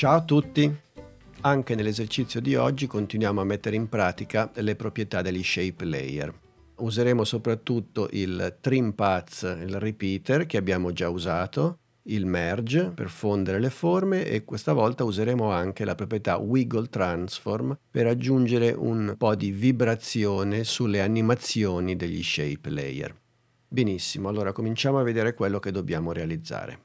Ciao a tutti! Anche nell'esercizio di oggi continuiamo a mettere in pratica le proprietà degli shape layer. Useremo soprattutto il trim path, il repeater che abbiamo già usato, il merge per fondere le forme e questa volta useremo anche la proprietà wiggle transform per aggiungere un po' di vibrazione sulle animazioni degli shape layer. Benissimo, allora cominciamo a vedere quello che dobbiamo realizzare.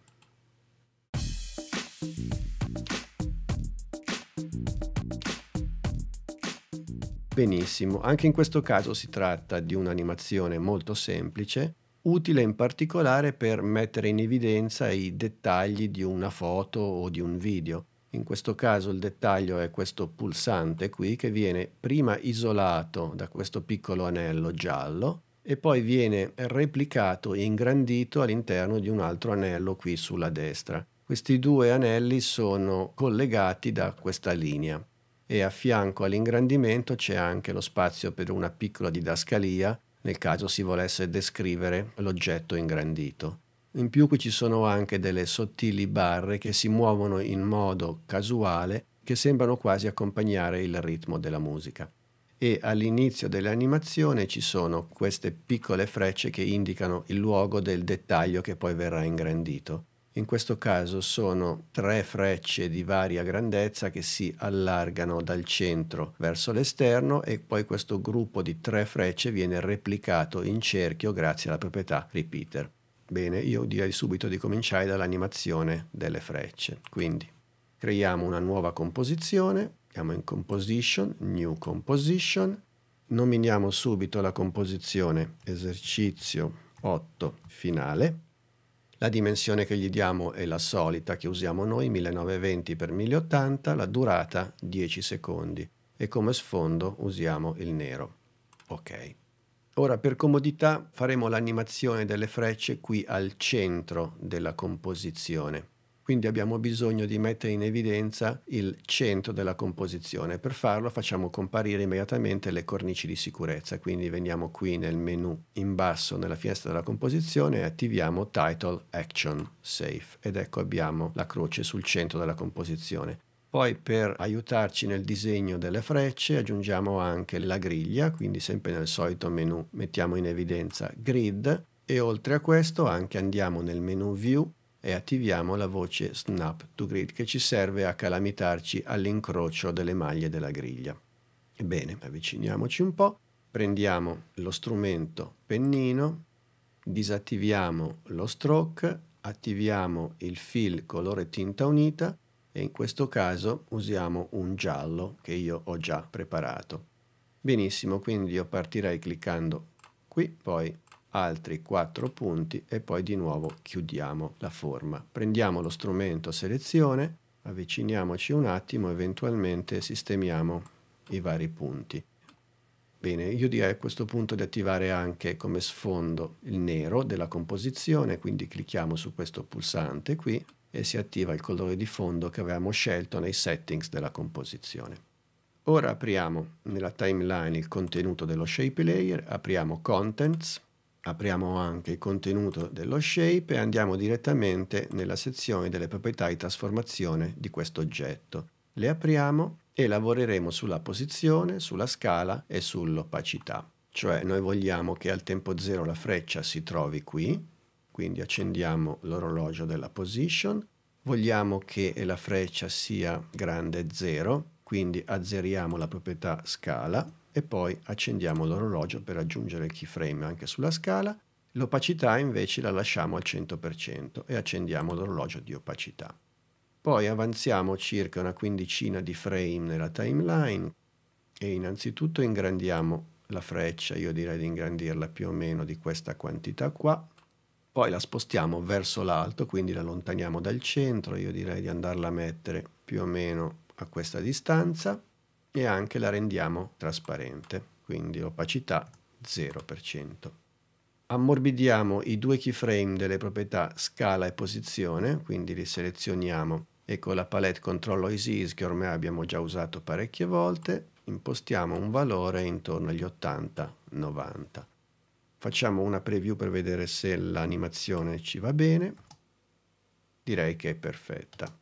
Benissimo, anche in questo caso si tratta di un'animazione molto semplice, utile in particolare per mettere in evidenza i dettagli di una foto o di un video. In questo caso il dettaglio è questo pulsante qui che viene prima isolato da questo piccolo anello giallo e poi viene replicato e ingrandito all'interno di un altro anello qui sulla destra. Questi due anelli sono collegati da questa linea e a fianco all'ingrandimento c'è anche lo spazio per una piccola didascalia nel caso si volesse descrivere l'oggetto ingrandito. In più qui ci sono anche delle sottili barre che si muovono in modo casuale che sembrano quasi accompagnare il ritmo della musica. E all'inizio dell'animazione ci sono queste piccole frecce che indicano il luogo del dettaglio che poi verrà ingrandito. In questo caso sono tre frecce di varia grandezza che si allargano dal centro verso l'esterno e poi questo gruppo di tre frecce viene replicato in cerchio grazie alla proprietà repeater. Bene, io direi subito di cominciare dall'animazione delle frecce. Quindi creiamo una nuova composizione, andiamo in Composition, New Composition, nominiamo subito la composizione esercizio 8 finale la dimensione che gli diamo è la solita che usiamo noi, 1920x1080, la durata 10 secondi e come sfondo usiamo il nero. Ok. Ora per comodità faremo l'animazione delle frecce qui al centro della composizione. Quindi abbiamo bisogno di mettere in evidenza il centro della composizione. Per farlo facciamo comparire immediatamente le cornici di sicurezza, quindi veniamo qui nel menu in basso nella finestra della composizione e attiviamo Title Action Safe ed ecco abbiamo la croce sul centro della composizione. Poi per aiutarci nel disegno delle frecce aggiungiamo anche la griglia, quindi sempre nel solito menu mettiamo in evidenza Grid e oltre a questo anche andiamo nel menu View e attiviamo la voce Snap to Grid che ci serve a calamitarci all'incrocio delle maglie della griglia. Ebbene, avviciniamoci un po', prendiamo lo strumento pennino, disattiviamo lo stroke, attiviamo il fill colore tinta unita e in questo caso usiamo un giallo che io ho già preparato. Benissimo, quindi io partirei cliccando qui, poi altri 4 punti e poi di nuovo chiudiamo la forma. Prendiamo lo strumento selezione, avviciniamoci un attimo, eventualmente sistemiamo i vari punti. Bene, io direi a questo punto di attivare anche come sfondo il nero della composizione, quindi clicchiamo su questo pulsante qui e si attiva il colore di fondo che avevamo scelto nei settings della composizione. Ora apriamo nella timeline il contenuto dello shape layer, apriamo contents, Apriamo anche il contenuto dello shape e andiamo direttamente nella sezione delle proprietà di trasformazione di questo oggetto. Le apriamo e lavoreremo sulla posizione, sulla scala e sull'opacità. Cioè noi vogliamo che al tempo zero la freccia si trovi qui, quindi accendiamo l'orologio della position, vogliamo che la freccia sia grande 0, quindi azzeriamo la proprietà scala e poi accendiamo l'orologio per aggiungere il keyframe anche sulla scala. L'opacità invece la lasciamo al 100% e accendiamo l'orologio di opacità. Poi avanziamo circa una quindicina di frame nella timeline e innanzitutto ingrandiamo la freccia, io direi di ingrandirla più o meno di questa quantità qua, poi la spostiamo verso l'alto, quindi la allontaniamo dal centro, io direi di andarla a mettere più o meno a questa distanza, e anche la rendiamo trasparente, quindi opacità 0%. Ammorbidiamo i due keyframe delle proprietà scala e posizione, quindi li selezioniamo e con la palette controllo ISIS che ormai abbiamo già usato parecchie volte impostiamo un valore intorno agli 80-90. Facciamo una preview per vedere se l'animazione ci va bene. Direi che è perfetta.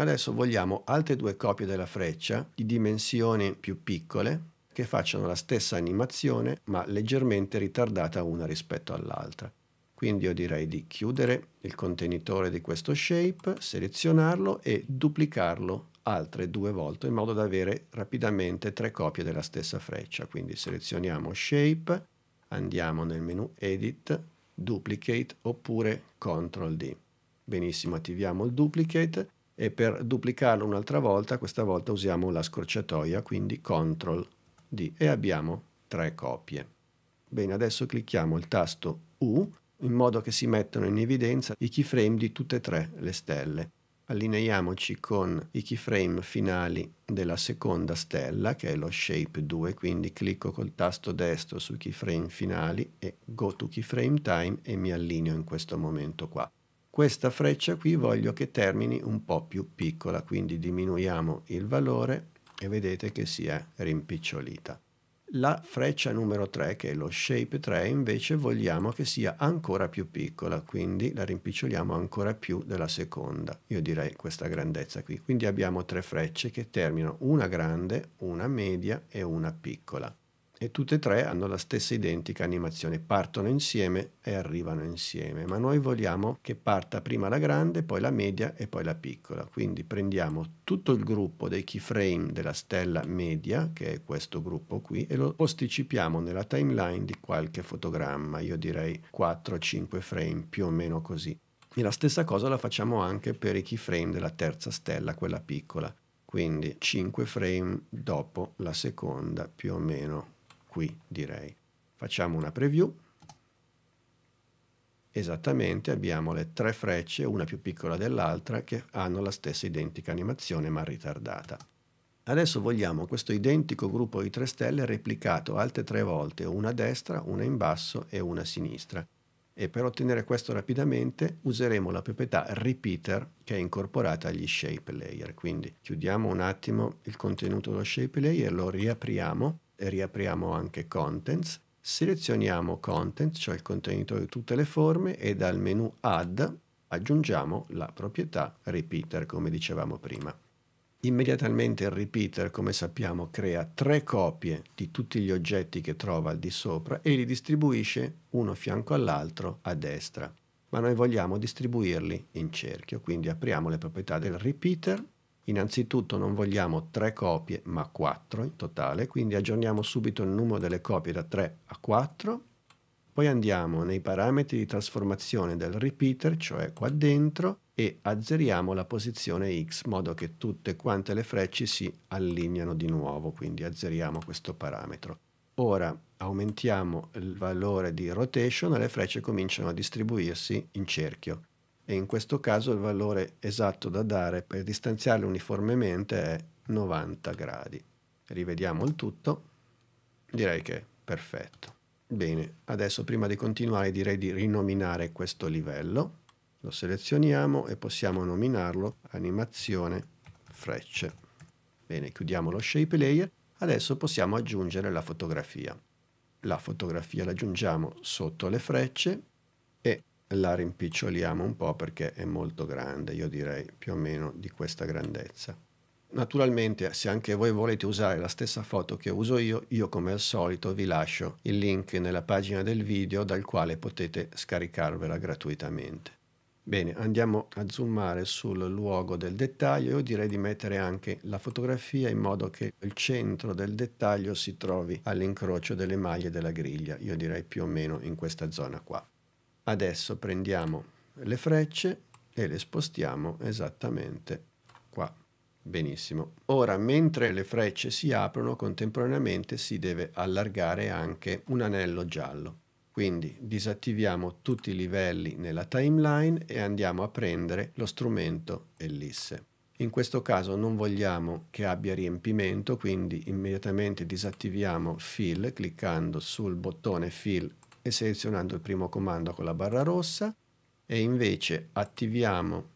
Adesso vogliamo altre due copie della freccia di dimensioni più piccole che facciano la stessa animazione ma leggermente ritardata una rispetto all'altra. Quindi io direi di chiudere il contenitore di questo shape, selezionarlo e duplicarlo altre due volte in modo da avere rapidamente tre copie della stessa freccia. Quindi selezioniamo shape, andiamo nel menu edit, duplicate oppure CTRL D. Benissimo, attiviamo il duplicate e per duplicarlo un'altra volta, questa volta usiamo la scorciatoia, quindi CTRL D e abbiamo tre copie. Bene, adesso clicchiamo il tasto U in modo che si mettono in evidenza i keyframe di tutte e tre le stelle. Allineiamoci con i keyframe finali della seconda stella, che è lo shape 2, quindi clicco col tasto destro sui keyframe finali e go to keyframe time e mi allineo in questo momento qua questa freccia qui voglio che termini un po' più piccola, quindi diminuiamo il valore e vedete che si è rimpicciolita. La freccia numero 3, che è lo shape 3, invece vogliamo che sia ancora più piccola, quindi la rimpiccioliamo ancora più della seconda. Io direi questa grandezza qui. Quindi abbiamo tre frecce che terminano una grande, una media e una piccola e tutte e tre hanno la stessa identica animazione, partono insieme e arrivano insieme, ma noi vogliamo che parta prima la grande, poi la media e poi la piccola, quindi prendiamo tutto il gruppo dei keyframe della stella media, che è questo gruppo qui, e lo posticipiamo nella timeline di qualche fotogramma, io direi 4-5 frame più o meno così. E la stessa cosa la facciamo anche per i keyframe della terza stella, quella piccola, quindi 5 frame dopo la seconda più o meno qui, direi. Facciamo una preview. Esattamente abbiamo le tre frecce, una più piccola dell'altra, che hanno la stessa identica animazione ma ritardata. Adesso vogliamo questo identico gruppo di tre stelle replicato altre tre volte, una a destra, una in basso e una a sinistra. E per ottenere questo rapidamente useremo la proprietà repeater che è incorporata agli shape layer. Quindi chiudiamo un attimo il contenuto dello shape layer, lo riapriamo riapriamo anche Contents, selezioniamo Contents, cioè il contenitore di tutte le forme, e dal menu Add aggiungiamo la proprietà Repeater, come dicevamo prima. Immediatamente il repeater, come sappiamo, crea tre copie di tutti gli oggetti che trova al di sopra e li distribuisce uno fianco all'altro a destra. Ma noi vogliamo distribuirli in cerchio, quindi apriamo le proprietà del repeater Innanzitutto non vogliamo tre copie ma quattro in totale, quindi aggiorniamo subito il numero delle copie da 3 a 4. Poi andiamo nei parametri di trasformazione del repeater, cioè qua dentro, e azzeriamo la posizione x, in modo che tutte quante le frecce si allineano di nuovo, quindi azzeriamo questo parametro. Ora aumentiamo il valore di rotation e le frecce cominciano a distribuirsi in cerchio e in questo caso il valore esatto da dare per distanziarle uniformemente è 90 gradi. Rivediamo il tutto, direi che è perfetto. Bene, adesso prima di continuare direi di rinominare questo livello, lo selezioniamo e possiamo nominarlo animazione frecce. Bene, chiudiamo lo shape layer, adesso possiamo aggiungere la fotografia. La fotografia la aggiungiamo sotto le frecce e la rimpiccioliamo un po' perché è molto grande, io direi più o meno di questa grandezza. Naturalmente se anche voi volete usare la stessa foto che uso io, io come al solito vi lascio il link nella pagina del video dal quale potete scaricarvela gratuitamente. Bene, andiamo a zoomare sul luogo del dettaglio, io direi di mettere anche la fotografia in modo che il centro del dettaglio si trovi all'incrocio delle maglie della griglia, io direi più o meno in questa zona qua. Adesso prendiamo le frecce e le spostiamo esattamente qua. Benissimo. Ora, mentre le frecce si aprono, contemporaneamente si deve allargare anche un anello giallo. Quindi disattiviamo tutti i livelli nella timeline e andiamo a prendere lo strumento ellisse. In questo caso non vogliamo che abbia riempimento, quindi immediatamente disattiviamo Fill cliccando sul bottone Fill e selezionando il primo comando con la barra rossa e invece attiviamo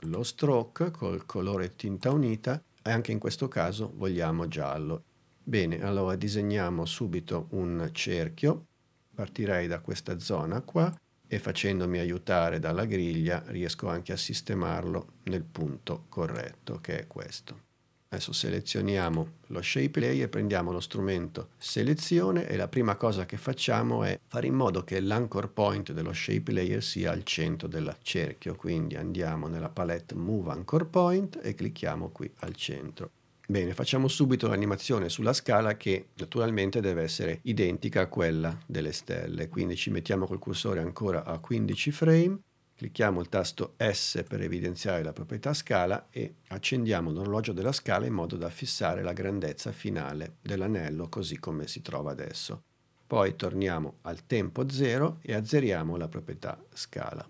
lo stroke col colore tinta unita e anche in questo caso vogliamo giallo. Bene, allora disegniamo subito un cerchio, partirei da questa zona qua e facendomi aiutare dalla griglia riesco anche a sistemarlo nel punto corretto che è questo. Adesso selezioniamo lo shape layer e prendiamo lo strumento selezione e la prima cosa che facciamo è fare in modo che l'anchor point dello shape layer sia al centro del cerchio, quindi andiamo nella palette move anchor point e clicchiamo qui al centro. Bene, facciamo subito l'animazione sulla scala che naturalmente deve essere identica a quella delle stelle, quindi ci mettiamo col cursore ancora a 15 frame Clicchiamo il tasto S per evidenziare la proprietà scala e accendiamo l'orologio della scala in modo da fissare la grandezza finale dell'anello così come si trova adesso. Poi torniamo al tempo 0 e azzeriamo la proprietà scala.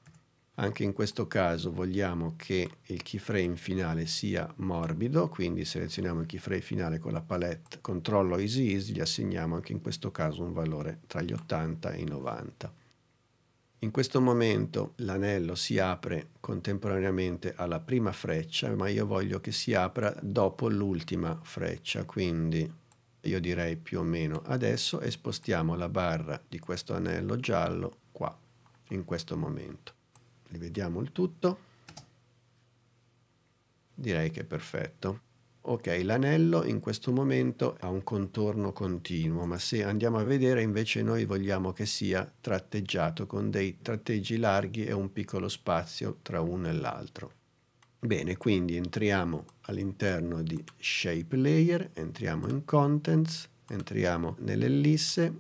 Anche in questo caso vogliamo che il keyframe finale sia morbido, quindi selezioniamo il keyframe finale con la palette CTRL easy, EasyEase, gli assegniamo anche in questo caso un valore tra gli 80 e i 90. In questo momento l'anello si apre contemporaneamente alla prima freccia, ma io voglio che si apra dopo l'ultima freccia, quindi io direi più o meno adesso e spostiamo la barra di questo anello giallo qua, in questo momento. Rivediamo il tutto. Direi che è perfetto ok, l'anello in questo momento ha un contorno continuo, ma se andiamo a vedere invece noi vogliamo che sia tratteggiato con dei tratteggi larghi e un piccolo spazio tra uno e l'altro. Bene, quindi entriamo all'interno di Shape Layer, entriamo in Contents, entriamo nell'ellisse,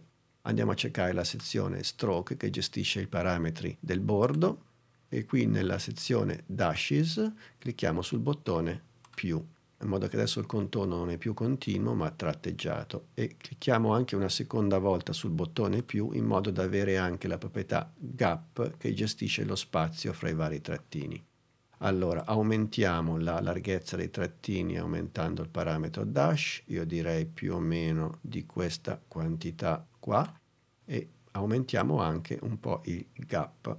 andiamo a cercare la sezione Stroke che gestisce i parametri del bordo e qui nella sezione Dashes clicchiamo sul bottone più in modo che adesso il contorno non è più continuo ma tratteggiato e clicchiamo anche una seconda volta sul bottone più in modo da avere anche la proprietà gap che gestisce lo spazio fra i vari trattini. Allora aumentiamo la larghezza dei trattini aumentando il parametro dash, io direi più o meno di questa quantità qua e aumentiamo anche un po' il gap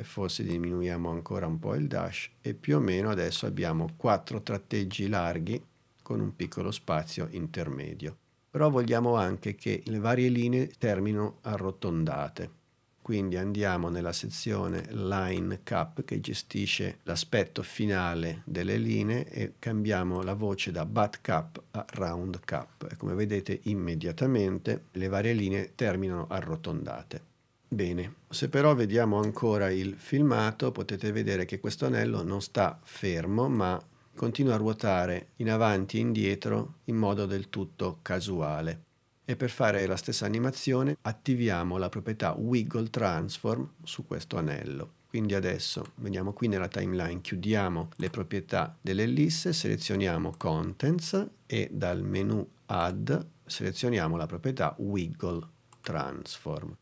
e forse diminuiamo ancora un po' il dash e più o meno adesso abbiamo quattro tratteggi larghi con un piccolo spazio intermedio. Però vogliamo anche che le varie linee terminino arrotondate. Quindi andiamo nella sezione Line Cap che gestisce l'aspetto finale delle linee e cambiamo la voce da Bat Cap a Round Cap. E come vedete immediatamente le varie linee terminano arrotondate. Bene, se però vediamo ancora il filmato potete vedere che questo anello non sta fermo ma continua a ruotare in avanti e indietro in modo del tutto casuale. E per fare la stessa animazione attiviamo la proprietà Wiggle Transform su questo anello. Quindi adesso veniamo qui nella timeline, chiudiamo le proprietà dell'ellisse, selezioniamo Contents e dal menu Add selezioniamo la proprietà Wiggle Transform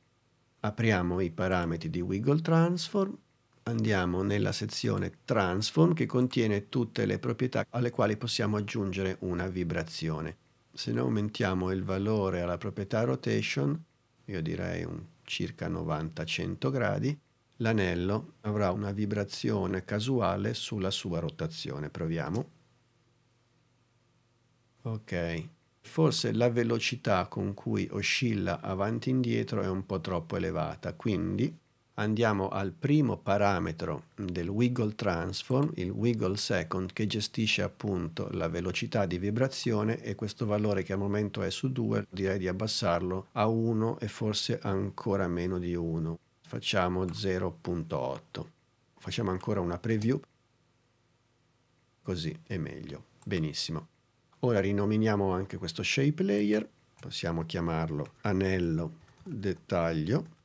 apriamo i parametri di Wiggle Transform, andiamo nella sezione Transform che contiene tutte le proprietà alle quali possiamo aggiungere una vibrazione. Se noi aumentiamo il valore alla proprietà Rotation, io direi un circa 90-100 gradi, l'anello avrà una vibrazione casuale sulla sua rotazione. Proviamo. Ok, Forse la velocità con cui oscilla avanti e indietro è un po' troppo elevata, quindi andiamo al primo parametro del wiggle transform, il wiggle second, che gestisce appunto la velocità di vibrazione e questo valore che al momento è su 2 direi di abbassarlo a 1 e forse ancora meno di 1. Facciamo 0.8. Facciamo ancora una preview, così è meglio. Benissimo. Ora rinominiamo anche questo shape layer, possiamo chiamarlo anello dettaglio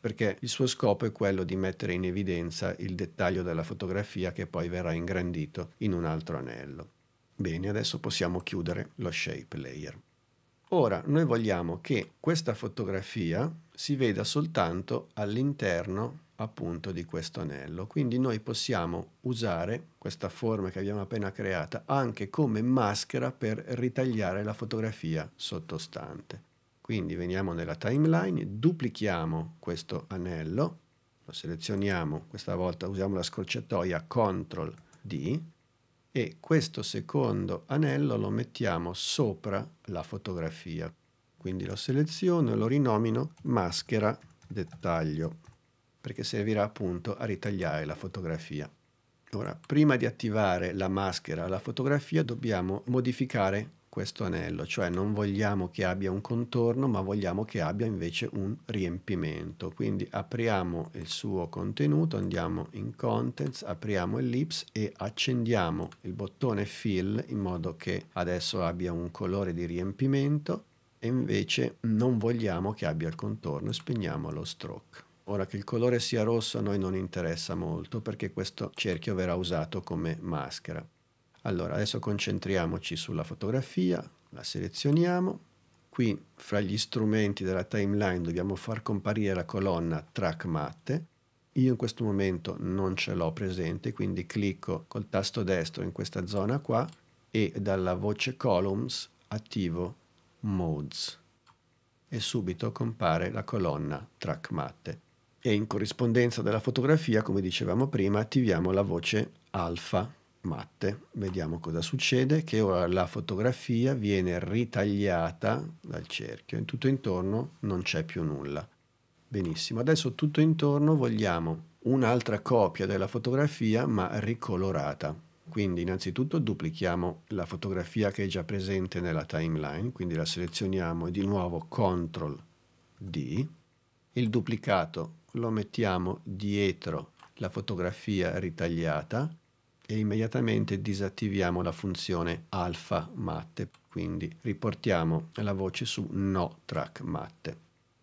perché il suo scopo è quello di mettere in evidenza il dettaglio della fotografia che poi verrà ingrandito in un altro anello. Bene, adesso possiamo chiudere lo shape layer. Ora noi vogliamo che questa fotografia si veda soltanto all'interno appunto di questo anello. Quindi noi possiamo usare questa forma che abbiamo appena creata anche come maschera per ritagliare la fotografia sottostante. Quindi veniamo nella timeline, duplichiamo questo anello, lo selezioniamo, questa volta usiamo la scorciatoia CTRL D e questo secondo anello lo mettiamo sopra la fotografia. Quindi lo seleziono e lo rinomino maschera dettaglio perché servirà appunto a ritagliare la fotografia. Ora, prima di attivare la maschera alla fotografia dobbiamo modificare questo anello, cioè non vogliamo che abbia un contorno, ma vogliamo che abbia invece un riempimento. Quindi apriamo il suo contenuto, andiamo in Contents, apriamo Ellipse e accendiamo il bottone Fill in modo che adesso abbia un colore di riempimento e invece non vogliamo che abbia il contorno, spegniamo lo stroke. Ora che il colore sia rosso a noi non interessa molto perché questo cerchio verrà usato come maschera. Allora adesso concentriamoci sulla fotografia, la selezioniamo. Qui fra gli strumenti della timeline dobbiamo far comparire la colonna track matte. Io in questo momento non ce l'ho presente, quindi clicco col tasto destro in questa zona qua e dalla voce columns attivo modes e subito compare la colonna track matte e in corrispondenza della fotografia, come dicevamo prima, attiviamo la voce alfa matte. Vediamo cosa succede, che ora la fotografia viene ritagliata dal cerchio, in tutto intorno non c'è più nulla. Benissimo, adesso tutto intorno vogliamo un'altra copia della fotografia ma ricolorata. Quindi innanzitutto duplichiamo la fotografia che è già presente nella timeline, quindi la selezioniamo e di nuovo CTRL D. Il duplicato lo mettiamo dietro la fotografia ritagliata e immediatamente disattiviamo la funzione alfa matte, quindi riportiamo la voce su no track matte.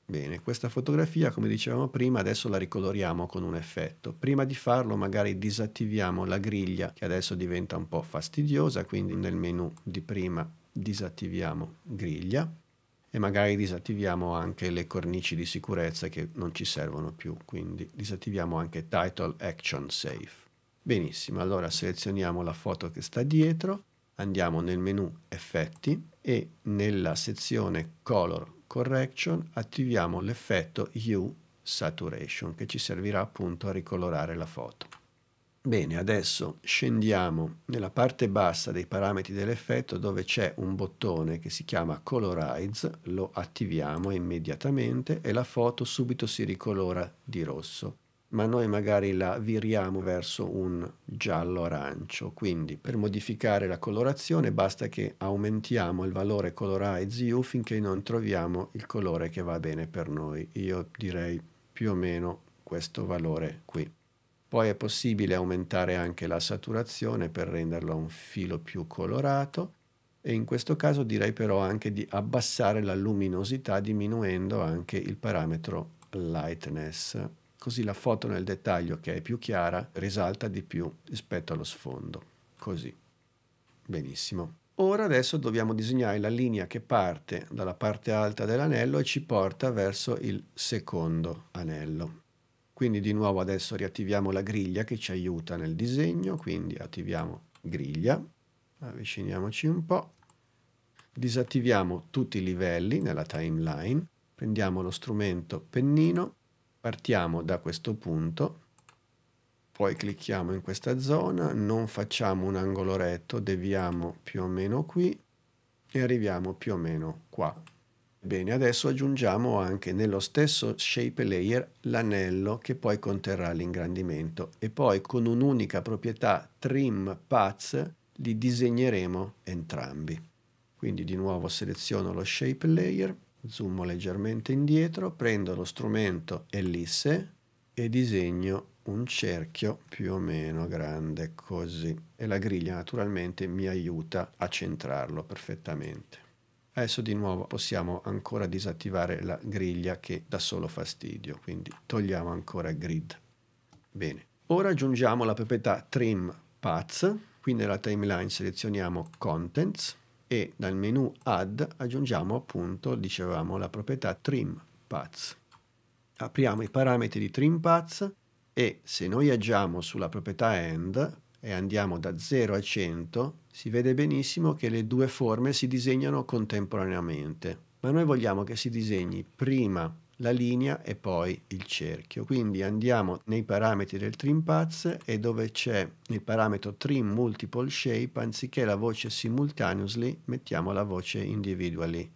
Bene, questa fotografia come dicevamo prima adesso la ricoloriamo con un effetto. Prima di farlo magari disattiviamo la griglia che adesso diventa un po' fastidiosa, quindi nel menu di prima disattiviamo griglia e magari disattiviamo anche le cornici di sicurezza che non ci servono più, quindi disattiviamo anche Title Action Safe. Benissimo, allora selezioniamo la foto che sta dietro, andiamo nel menu effetti e nella sezione Color Correction attiviamo l'effetto Hue Saturation che ci servirà appunto a ricolorare la foto. Bene, adesso scendiamo nella parte bassa dei parametri dell'effetto dove c'è un bottone che si chiama Colorize, lo attiviamo immediatamente e la foto subito si ricolora di rosso, ma noi magari la viriamo verso un giallo-arancio, quindi per modificare la colorazione basta che aumentiamo il valore Colorize U finché non troviamo il colore che va bene per noi. Io direi più o meno questo valore qui. Poi è possibile aumentare anche la saturazione per renderlo un filo più colorato e in questo caso direi però anche di abbassare la luminosità diminuendo anche il parametro lightness. Così la foto nel dettaglio che è più chiara risalta di più rispetto allo sfondo. Così. Benissimo. Ora adesso dobbiamo disegnare la linea che parte dalla parte alta dell'anello e ci porta verso il secondo anello. Quindi di nuovo adesso riattiviamo la griglia che ci aiuta nel disegno, quindi attiviamo griglia, avviciniamoci un po', disattiviamo tutti i livelli nella timeline, prendiamo lo strumento pennino, partiamo da questo punto, poi clicchiamo in questa zona, non facciamo un angolo retto, deviamo più o meno qui e arriviamo più o meno qua. Bene, adesso aggiungiamo anche nello stesso shape layer l'anello che poi conterrà l'ingrandimento e poi con un'unica proprietà trim path li disegneremo entrambi. Quindi di nuovo seleziono lo shape layer, zoomo leggermente indietro, prendo lo strumento ellisse e disegno un cerchio più o meno grande così e la griglia naturalmente mi aiuta a centrarlo perfettamente. Adesso di nuovo possiamo ancora disattivare la griglia che dà solo fastidio, quindi togliamo ancora grid. Bene. Ora aggiungiamo la proprietà trim paths, qui nella timeline selezioniamo contents e dal menu add aggiungiamo appunto, dicevamo, la proprietà trim paths. Apriamo i parametri di trim paths e se noi agiamo sulla proprietà end e andiamo da 0 a 100, si vede benissimo che le due forme si disegnano contemporaneamente, ma noi vogliamo che si disegni prima la linea e poi il cerchio. Quindi andiamo nei parametri del trim path e dove c'è il parametro trim multiple shape, anziché la voce simultaneously, mettiamo la voce individually.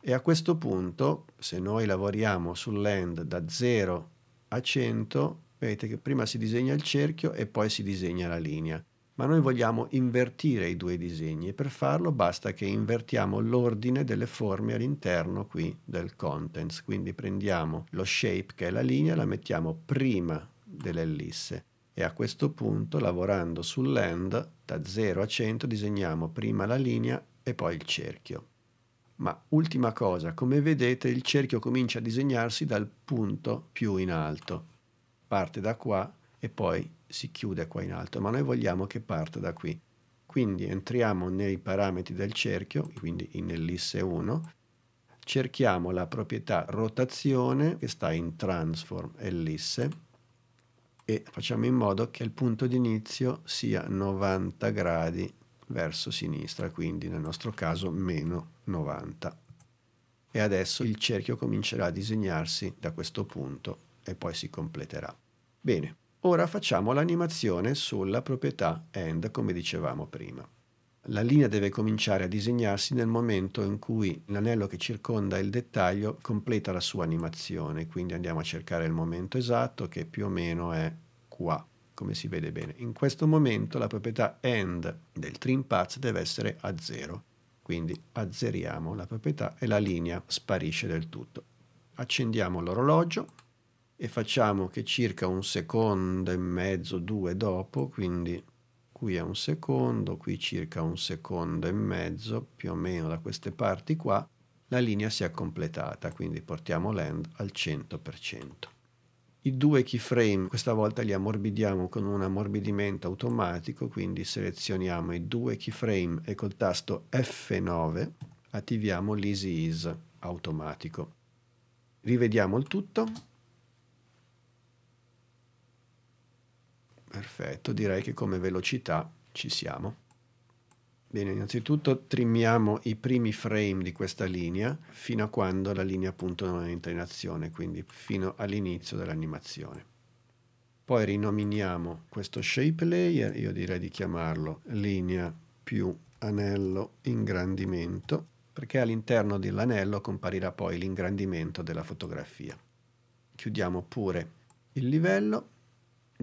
E a questo punto, se noi lavoriamo sul land da 0 a 100, Vedete che prima si disegna il cerchio e poi si disegna la linea. Ma noi vogliamo invertire i due disegni e per farlo basta che invertiamo l'ordine delle forme all'interno qui del contents. Quindi prendiamo lo shape che è la linea, la mettiamo prima dell'ellisse e a questo punto lavorando sull'end da 0 a 100 disegniamo prima la linea e poi il cerchio. Ma ultima cosa, come vedete il cerchio comincia a disegnarsi dal punto più in alto parte da qua e poi si chiude qua in alto, ma noi vogliamo che parta da qui. Quindi entriamo nei parametri del cerchio, quindi in ellisse 1, cerchiamo la proprietà rotazione che sta in transform ellisse e facciamo in modo che il punto di inizio sia 90 gradi verso sinistra, quindi nel nostro caso meno 90. E adesso il cerchio comincerà a disegnarsi da questo punto e poi si completerà. Bene, ora facciamo l'animazione sulla proprietà AND, come dicevamo prima. La linea deve cominciare a disegnarsi nel momento in cui l'anello che circonda il dettaglio completa la sua animazione, quindi andiamo a cercare il momento esatto che più o meno è qua, come si vede bene. In questo momento la proprietà end del trim path deve essere a 0, quindi azzeriamo la proprietà e la linea sparisce del tutto. Accendiamo l'orologio e facciamo che circa un secondo e mezzo, due dopo, quindi qui è un secondo, qui circa un secondo e mezzo, più o meno da queste parti qua, la linea sia completata, quindi portiamo l'end al 100%. I due keyframe questa volta li ammorbidiamo con un ammorbidimento automatico, quindi selezioniamo i due keyframe e col tasto F9 attiviamo l'Easy Ease automatico. Rivediamo il tutto Perfetto, direi che come velocità ci siamo. Bene, innanzitutto trimmiamo i primi frame di questa linea fino a quando la linea appunto non entra in azione, quindi fino all'inizio dell'animazione. Poi rinominiamo questo shape layer, io direi di chiamarlo linea più anello ingrandimento, perché all'interno dell'anello comparirà poi l'ingrandimento della fotografia. Chiudiamo pure il livello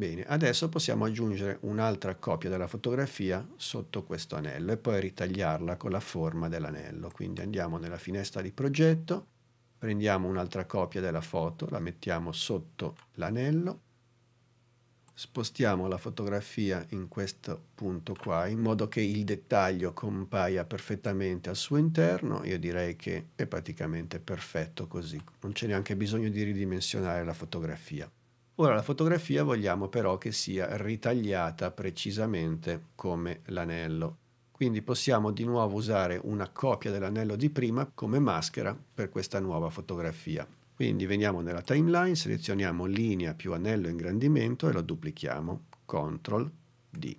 Bene, adesso possiamo aggiungere un'altra copia della fotografia sotto questo anello e poi ritagliarla con la forma dell'anello. Quindi andiamo nella finestra di progetto, prendiamo un'altra copia della foto, la mettiamo sotto l'anello, spostiamo la fotografia in questo punto qua in modo che il dettaglio compaia perfettamente al suo interno. Io direi che è praticamente perfetto così, non c'è neanche bisogno di ridimensionare la fotografia. Ora la fotografia vogliamo però che sia ritagliata precisamente come l'anello. Quindi possiamo di nuovo usare una copia dell'anello di prima come maschera per questa nuova fotografia. Quindi veniamo nella timeline, selezioniamo linea più anello ingrandimento e lo duplichiamo. CTRL D.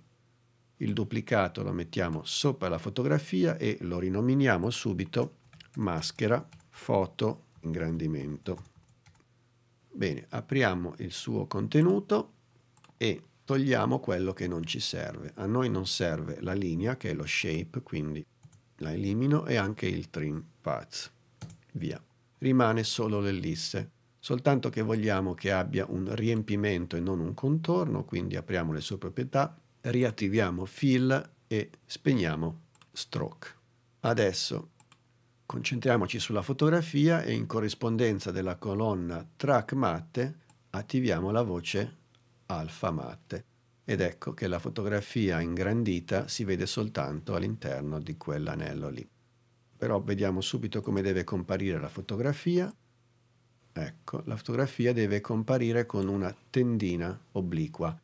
Il duplicato lo mettiamo sopra la fotografia e lo rinominiamo subito maschera foto ingrandimento. Bene, apriamo il suo contenuto e togliamo quello che non ci serve. A noi non serve la linea che è lo shape, quindi la elimino e anche il trim path. Via. Rimane solo l'ellisse, soltanto che vogliamo che abbia un riempimento e non un contorno, quindi apriamo le sue proprietà, riattiviamo fill e spegniamo stroke. Adesso Concentriamoci sulla fotografia e in corrispondenza della colonna track matte attiviamo la voce alfa matte ed ecco che la fotografia ingrandita si vede soltanto all'interno di quell'anello lì. Però vediamo subito come deve comparire la fotografia. Ecco, la fotografia deve comparire con una tendina obliqua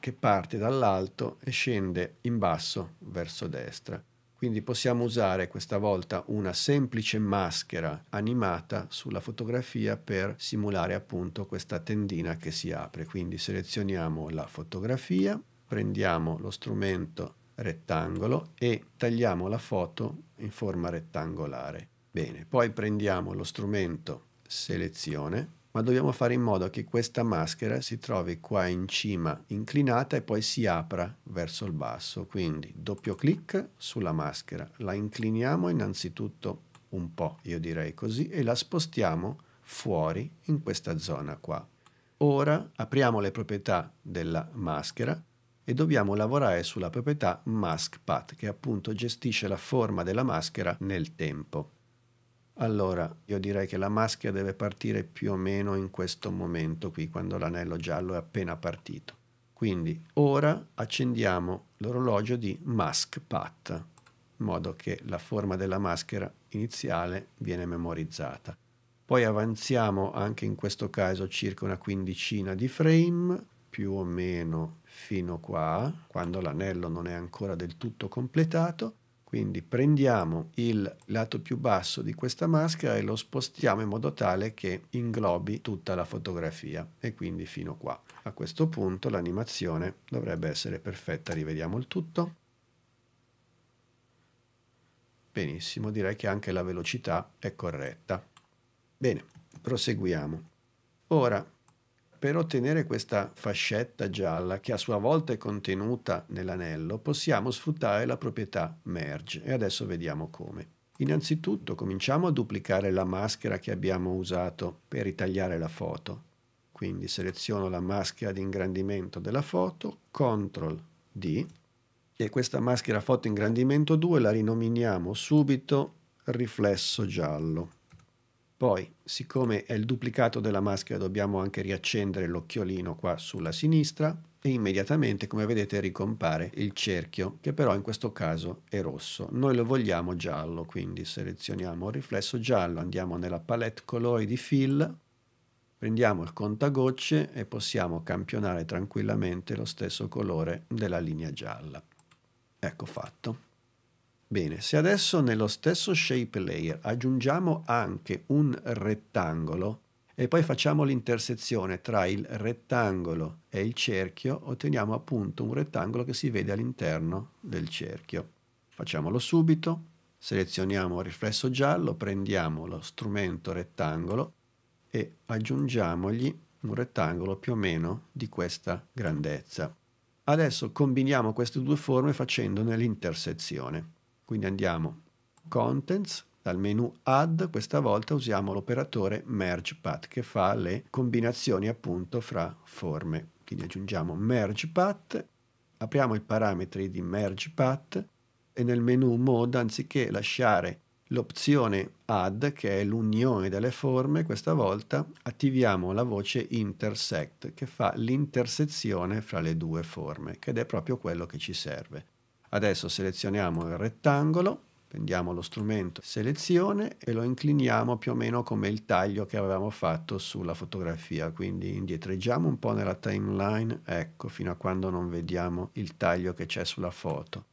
che parte dall'alto e scende in basso verso destra. Quindi possiamo usare questa volta una semplice maschera animata sulla fotografia per simulare appunto questa tendina che si apre. Quindi selezioniamo la fotografia, prendiamo lo strumento rettangolo e tagliamo la foto in forma rettangolare. Bene, poi prendiamo lo strumento selezione ma dobbiamo fare in modo che questa maschera si trovi qua in cima inclinata e poi si apra verso il basso. Quindi doppio clic sulla maschera, la incliniamo innanzitutto un po', io direi così, e la spostiamo fuori in questa zona qua. Ora apriamo le proprietà della maschera e dobbiamo lavorare sulla proprietà mask path che appunto gestisce la forma della maschera nel tempo. Allora, io direi che la maschera deve partire più o meno in questo momento qui, quando l'anello giallo è appena partito. Quindi ora accendiamo l'orologio di mask path, in modo che la forma della maschera iniziale viene memorizzata. Poi avanziamo anche in questo caso circa una quindicina di frame, più o meno fino qua, quando l'anello non è ancora del tutto completato, quindi prendiamo il lato più basso di questa maschera e lo spostiamo in modo tale che inglobi tutta la fotografia e quindi fino qua. A questo punto l'animazione dovrebbe essere perfetta, rivediamo il tutto. Benissimo, direi che anche la velocità è corretta. Bene, proseguiamo. Ora per ottenere questa fascetta gialla, che a sua volta è contenuta nell'anello, possiamo sfruttare la proprietà merge e adesso vediamo come. Innanzitutto cominciamo a duplicare la maschera che abbiamo usato per ritagliare la foto. Quindi seleziono la maschera di ingrandimento della foto, CTRL D e questa maschera foto ingrandimento 2 la rinominiamo subito riflesso giallo. Poi, siccome è il duplicato della maschera, dobbiamo anche riaccendere l'occhiolino qua sulla sinistra e immediatamente, come vedete, ricompare il cerchio, che però in questo caso è rosso. Noi lo vogliamo giallo, quindi selezioniamo il riflesso giallo, andiamo nella palette colori di fill, prendiamo il contagocce e possiamo campionare tranquillamente lo stesso colore della linea gialla. Ecco fatto. Bene, se adesso nello stesso shape layer aggiungiamo anche un rettangolo e poi facciamo l'intersezione tra il rettangolo e il cerchio, otteniamo appunto un rettangolo che si vede all'interno del cerchio. Facciamolo subito, selezioniamo il riflesso giallo, prendiamo lo strumento rettangolo e aggiungiamogli un rettangolo più o meno di questa grandezza. Adesso combiniamo queste due forme facendone l'intersezione. Quindi andiamo Contents, dal menu Add, questa volta usiamo l'operatore Merge Path che fa le combinazioni appunto fra forme. Quindi aggiungiamo Merge Path, apriamo i parametri di Merge Path e nel menu Mode anziché lasciare l'opzione Add che è l'unione delle forme, questa volta attiviamo la voce Intersect che fa l'intersezione fra le due forme, ed è proprio quello che ci serve. Adesso selezioniamo il rettangolo, prendiamo lo strumento selezione e lo incliniamo più o meno come il taglio che avevamo fatto sulla fotografia, quindi indietreggiamo un po' nella timeline, ecco, fino a quando non vediamo il taglio che c'è sulla foto.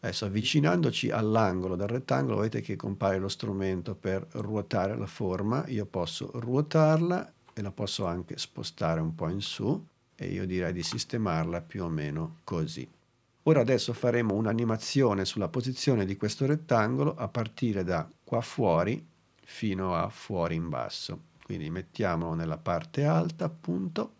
Adesso avvicinandoci all'angolo del rettangolo vedete che compare lo strumento per ruotare la forma, io posso ruotarla e la posso anche spostare un po' in su e io direi di sistemarla più o meno così. Ora adesso faremo un'animazione sulla posizione di questo rettangolo a partire da qua fuori fino a fuori in basso. Quindi mettiamolo nella parte alta appunto.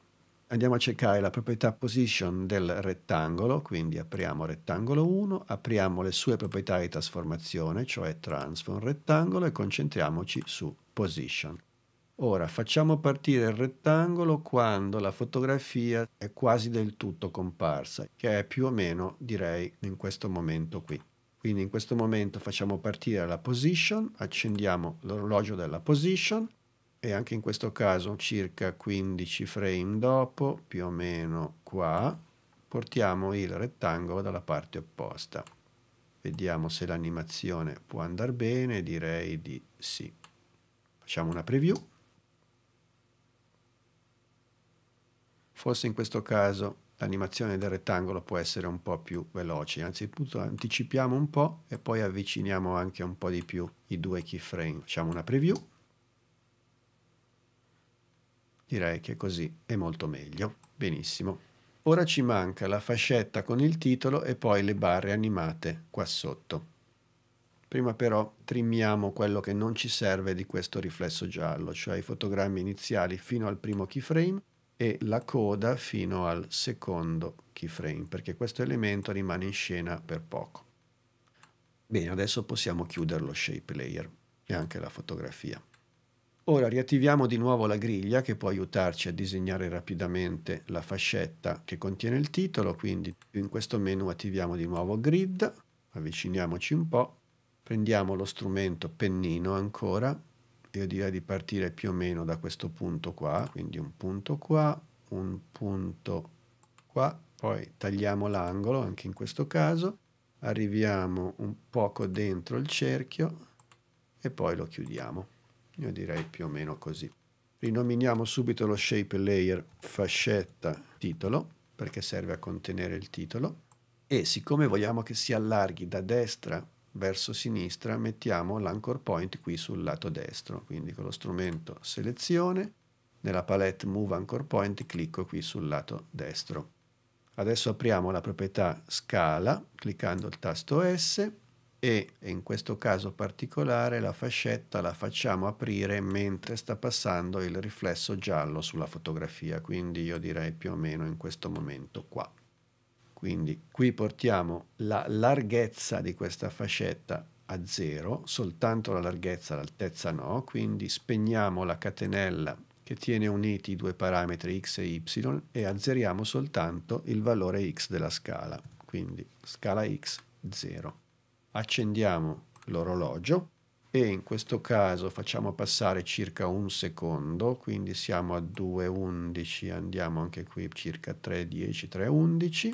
Andiamo a cercare la proprietà position del rettangolo, quindi apriamo rettangolo 1, apriamo le sue proprietà di trasformazione, cioè transform rettangolo e concentriamoci su position. Ora facciamo partire il rettangolo quando la fotografia è quasi del tutto comparsa, che è più o meno direi in questo momento qui. Quindi in questo momento facciamo partire la position, accendiamo l'orologio della position e anche in questo caso circa 15 frame dopo, più o meno qua, portiamo il rettangolo dalla parte opposta. Vediamo se l'animazione può andare bene, direi di sì. Facciamo una preview. Forse in questo caso l'animazione del rettangolo può essere un po' più veloce. Innanzitutto anticipiamo un po' e poi avviciniamo anche un po' di più i due keyframe. Facciamo una preview. Direi che così è molto meglio. Benissimo. Ora ci manca la fascetta con il titolo e poi le barre animate qua sotto. Prima però trimmiamo quello che non ci serve di questo riflesso giallo, cioè i fotogrammi iniziali fino al primo keyframe e la coda fino al secondo keyframe, perché questo elemento rimane in scena per poco. Bene, adesso possiamo chiudere lo shape layer e anche la fotografia. Ora riattiviamo di nuovo la griglia che può aiutarci a disegnare rapidamente la fascetta che contiene il titolo, quindi in questo menu attiviamo di nuovo grid, avviciniamoci un po', prendiamo lo strumento pennino ancora io direi di partire più o meno da questo punto qua, quindi un punto qua, un punto qua, poi tagliamo l'angolo anche in questo caso, arriviamo un poco dentro il cerchio e poi lo chiudiamo. Io direi più o meno così. Rinominiamo subito lo shape layer fascetta titolo perché serve a contenere il titolo e siccome vogliamo che si allarghi da destra verso sinistra mettiamo l'anchor point qui sul lato destro, quindi con lo strumento selezione, nella palette move anchor point clicco qui sul lato destro. Adesso apriamo la proprietà scala cliccando il tasto S e in questo caso particolare la fascetta la facciamo aprire mentre sta passando il riflesso giallo sulla fotografia, quindi io direi più o meno in questo momento qua. Quindi qui portiamo la larghezza di questa fascetta a 0, soltanto la larghezza, l'altezza no, quindi spegniamo la catenella che tiene uniti i due parametri x e y e azzeriamo soltanto il valore x della scala, quindi scala x 0. Accendiamo l'orologio e in questo caso facciamo passare circa un secondo, quindi siamo a 2,11, andiamo anche qui circa 3,10, 3,11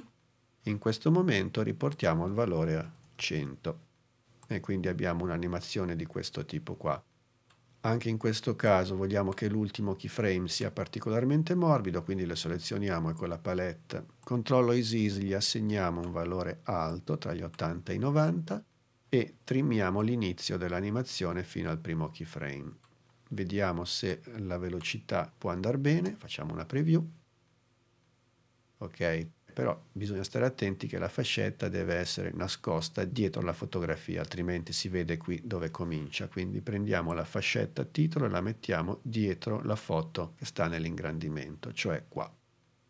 in questo momento riportiamo il valore a 100 e quindi abbiamo un'animazione di questo tipo qua. Anche in questo caso vogliamo che l'ultimo keyframe sia particolarmente morbido, quindi lo selezioniamo e con la palette controllo Easy gli assegniamo un valore alto tra gli 80 e i 90 e trimmiamo l'inizio dell'animazione fino al primo keyframe. Vediamo se la velocità può andare bene, facciamo una preview. Ok, però bisogna stare attenti che la fascetta deve essere nascosta dietro la fotografia, altrimenti si vede qui dove comincia. Quindi prendiamo la fascetta titolo e la mettiamo dietro la foto che sta nell'ingrandimento, cioè qua.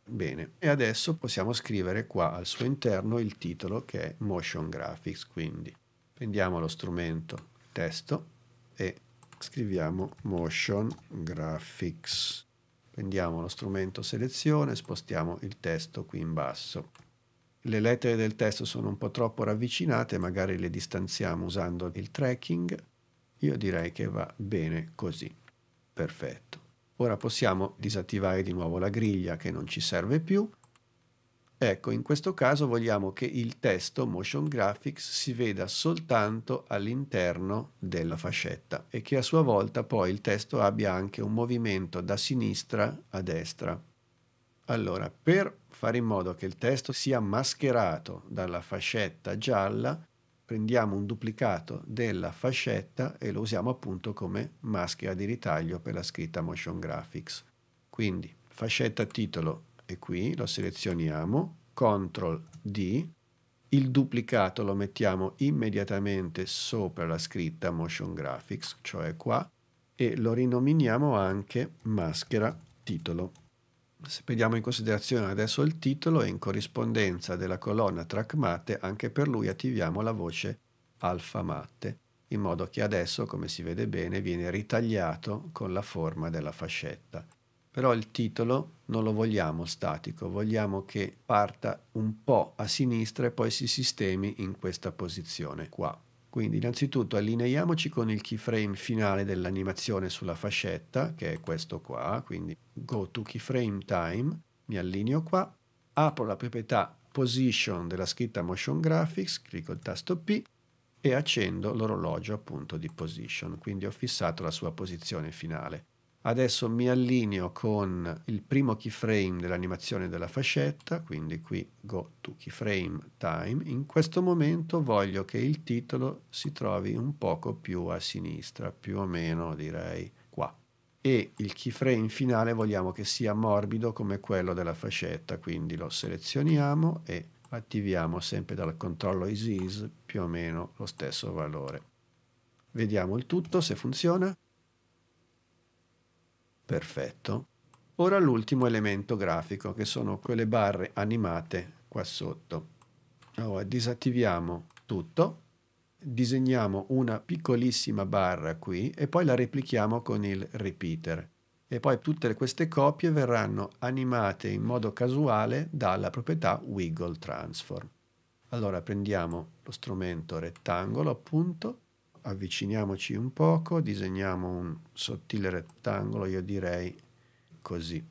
Bene, e adesso possiamo scrivere qua al suo interno il titolo che è Motion Graphics, quindi prendiamo lo strumento testo e scriviamo Motion Graphics Prendiamo lo strumento selezione, spostiamo il testo qui in basso. Le lettere del testo sono un po' troppo ravvicinate, magari le distanziamo usando il tracking. Io direi che va bene così. Perfetto. Ora possiamo disattivare di nuovo la griglia che non ci serve più Ecco, in questo caso vogliamo che il testo Motion Graphics si veda soltanto all'interno della fascetta e che a sua volta poi il testo abbia anche un movimento da sinistra a destra. Allora, per fare in modo che il testo sia mascherato dalla fascetta gialla, prendiamo un duplicato della fascetta e lo usiamo appunto come maschera di ritaglio per la scritta Motion Graphics. Quindi, fascetta titolo è qui, lo selezioniamo, CTRL D, il duplicato lo mettiamo immediatamente sopra la scritta Motion Graphics, cioè qua, e lo rinominiamo anche maschera titolo. Se prendiamo in considerazione adesso il titolo e in corrispondenza della colonna track matte, anche per lui attiviamo la voce alfa matte, in modo che adesso, come si vede bene, viene ritagliato con la forma della fascetta. Però il titolo non lo vogliamo statico, vogliamo che parta un po' a sinistra e poi si sistemi in questa posizione qua. Quindi innanzitutto allineiamoci con il keyframe finale dell'animazione sulla fascetta, che è questo qua, quindi go to keyframe time, mi allineo qua, apro la proprietà position della scritta motion graphics, clicco il tasto P e accendo l'orologio appunto di position, quindi ho fissato la sua posizione finale. Adesso mi allineo con il primo keyframe dell'animazione della fascetta, quindi qui go to keyframe time. In questo momento voglio che il titolo si trovi un poco più a sinistra, più o meno direi qua. E il keyframe finale vogliamo che sia morbido come quello della fascetta, quindi lo selezioniamo e attiviamo sempre dal controllo is, is più o meno lo stesso valore. Vediamo il tutto se funziona. Perfetto. Ora l'ultimo elemento grafico che sono quelle barre animate qua sotto. Allora, disattiviamo tutto, disegniamo una piccolissima barra qui e poi la replichiamo con il repeater. E poi tutte queste copie verranno animate in modo casuale dalla proprietà Wiggle Transform. Allora prendiamo lo strumento rettangolo appunto avviciniamoci un poco, disegniamo un sottile rettangolo, io direi così.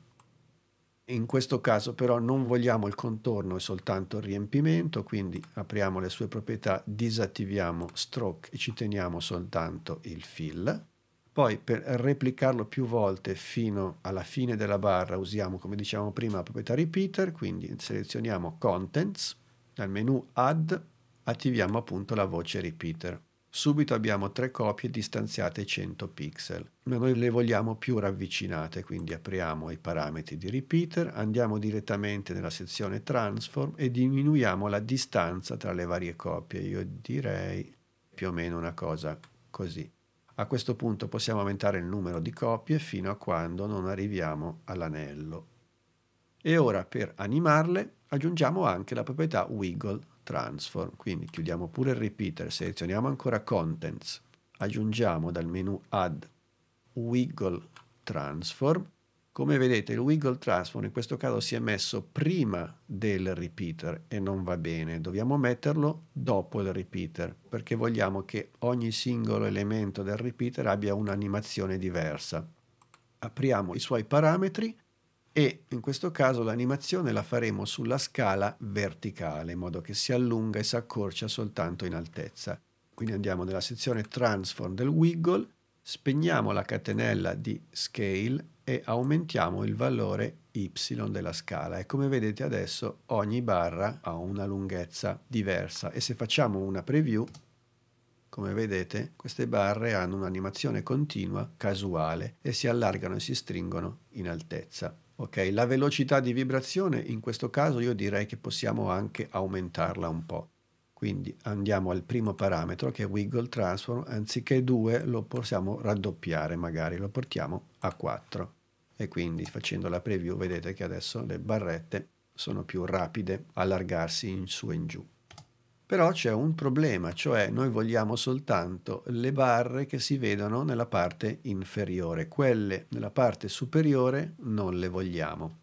In questo caso però non vogliamo il contorno è soltanto il riempimento, quindi apriamo le sue proprietà, disattiviamo stroke e ci teniamo soltanto il fill. Poi per replicarlo più volte fino alla fine della barra usiamo, come dicevamo prima, la proprietà repeater, quindi selezioniamo contents, dal menu add attiviamo appunto la voce repeater subito abbiamo tre copie distanziate 100 pixel, ma noi le vogliamo più ravvicinate, quindi apriamo i parametri di repeater, andiamo direttamente nella sezione transform e diminuiamo la distanza tra le varie copie, io direi più o meno una cosa così. A questo punto possiamo aumentare il numero di copie fino a quando non arriviamo all'anello. E ora per animarle aggiungiamo anche la proprietà wiggle transform, quindi chiudiamo pure il repeater, selezioniamo ancora contents, aggiungiamo dal menu add wiggle transform, come vedete il wiggle transform in questo caso si è messo prima del repeater e non va bene, dobbiamo metterlo dopo il repeater perché vogliamo che ogni singolo elemento del repeater abbia un'animazione diversa. Apriamo i suoi parametri e in questo caso l'animazione la faremo sulla scala verticale in modo che si allunga e si accorcia soltanto in altezza. Quindi andiamo nella sezione Transform del Wiggle, spegniamo la catenella di Scale e aumentiamo il valore y della scala e come vedete adesso ogni barra ha una lunghezza diversa e se facciamo una preview come vedete queste barre hanno un'animazione continua casuale e si allargano e si stringono in altezza. Ok, la velocità di vibrazione in questo caso io direi che possiamo anche aumentarla un po'. Quindi andiamo al primo parametro che è Wiggle Transform, anziché 2 lo possiamo raddoppiare magari, lo portiamo a 4. E quindi facendo la preview vedete che adesso le barrette sono più rapide allargarsi in su e in giù. Però c'è un problema, cioè noi vogliamo soltanto le barre che si vedono nella parte inferiore, quelle nella parte superiore non le vogliamo.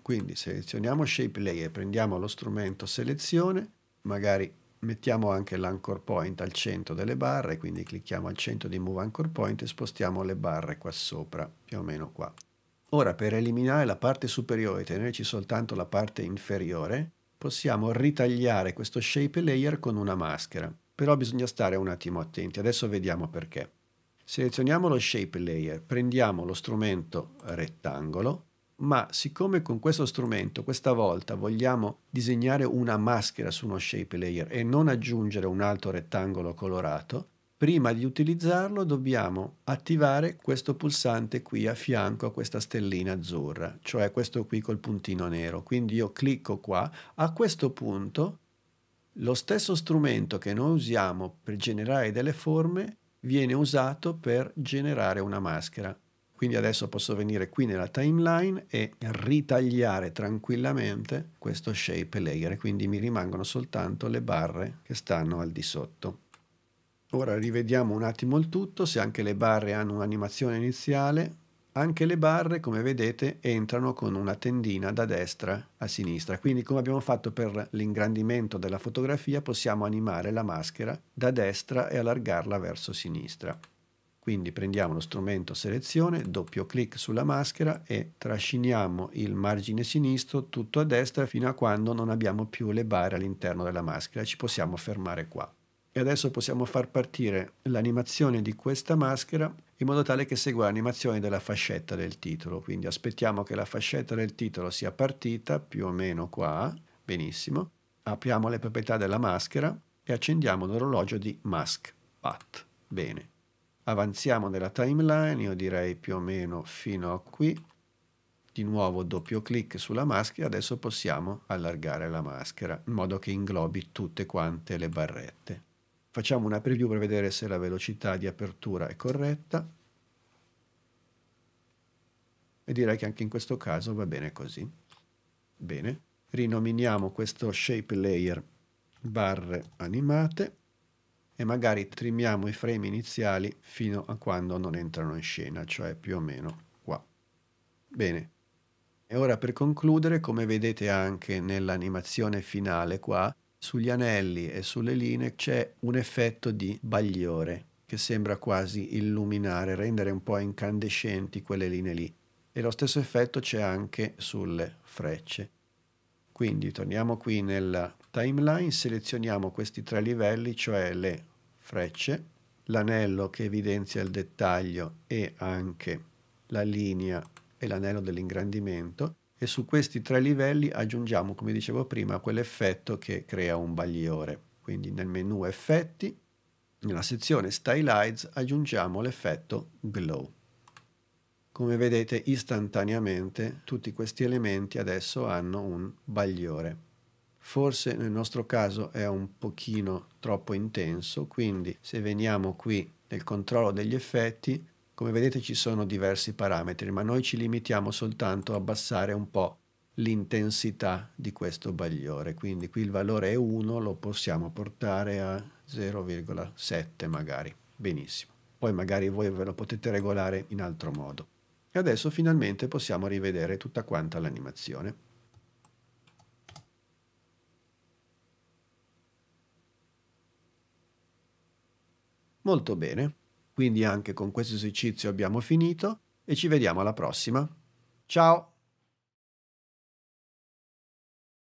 Quindi selezioniamo Shape Layer, prendiamo lo strumento selezione, magari mettiamo anche l'anchor point al centro delle barre, quindi clicchiamo al centro di Move Anchor Point e spostiamo le barre qua sopra, più o meno qua. Ora per eliminare la parte superiore e tenerci soltanto la parte inferiore, possiamo ritagliare questo shape layer con una maschera, però bisogna stare un attimo attenti, adesso vediamo perché. Selezioniamo lo shape layer, prendiamo lo strumento rettangolo, ma siccome con questo strumento questa volta vogliamo disegnare una maschera su uno shape layer e non aggiungere un altro rettangolo colorato, prima di utilizzarlo dobbiamo attivare questo pulsante qui a fianco a questa stellina azzurra, cioè questo qui col puntino nero. Quindi io clicco qua, a questo punto lo stesso strumento che noi usiamo per generare delle forme viene usato per generare una maschera. Quindi adesso posso venire qui nella timeline e ritagliare tranquillamente questo shape layer, quindi mi rimangono soltanto le barre che stanno al di sotto. Ora rivediamo un attimo il tutto, se anche le barre hanno un'animazione iniziale, anche le barre, come vedete, entrano con una tendina da destra a sinistra. Quindi, come abbiamo fatto per l'ingrandimento della fotografia, possiamo animare la maschera da destra e allargarla verso sinistra. Quindi prendiamo lo strumento selezione, doppio clic sulla maschera e trasciniamo il margine sinistro tutto a destra fino a quando non abbiamo più le barre all'interno della maschera. Ci possiamo fermare qua e adesso possiamo far partire l'animazione di questa maschera in modo tale che segua l'animazione della fascetta del titolo. Quindi aspettiamo che la fascetta del titolo sia partita più o meno qua, benissimo. Apriamo le proprietà della maschera e accendiamo l'orologio di mask path. Bene. Avanziamo nella timeline, io direi più o meno fino a qui di nuovo doppio clic sulla maschera, adesso possiamo allargare la maschera in modo che inglobi tutte quante le barrette. Facciamo una preview per vedere se la velocità di apertura è corretta e direi che anche in questo caso va bene così. Bene, rinominiamo questo shape layer barre animate e magari trimiamo i frame iniziali fino a quando non entrano in scena, cioè più o meno qua. Bene, e ora per concludere, come vedete anche nell'animazione finale qua, sugli anelli e sulle linee c'è un effetto di bagliore che sembra quasi illuminare, rendere un po' incandescenti quelle linee lì. E lo stesso effetto c'è anche sulle frecce. Quindi torniamo qui nella timeline, selezioniamo questi tre livelli, cioè le frecce, l'anello che evidenzia il dettaglio e anche la linea e l'anello dell'ingrandimento e su questi tre livelli aggiungiamo, come dicevo prima, quell'effetto che crea un bagliore. Quindi nel menu effetti, nella sezione stylize, aggiungiamo l'effetto glow. Come vedete istantaneamente tutti questi elementi adesso hanno un bagliore. Forse nel nostro caso è un pochino troppo intenso, quindi se veniamo qui nel controllo degli effetti come vedete ci sono diversi parametri, ma noi ci limitiamo soltanto a abbassare un po' l'intensità di questo bagliore. Quindi qui il valore è 1, lo possiamo portare a 0,7 magari. Benissimo. Poi magari voi ve lo potete regolare in altro modo. E adesso finalmente possiamo rivedere tutta quanta l'animazione. Molto bene. Quindi anche con questo esercizio abbiamo finito e ci vediamo alla prossima. Ciao!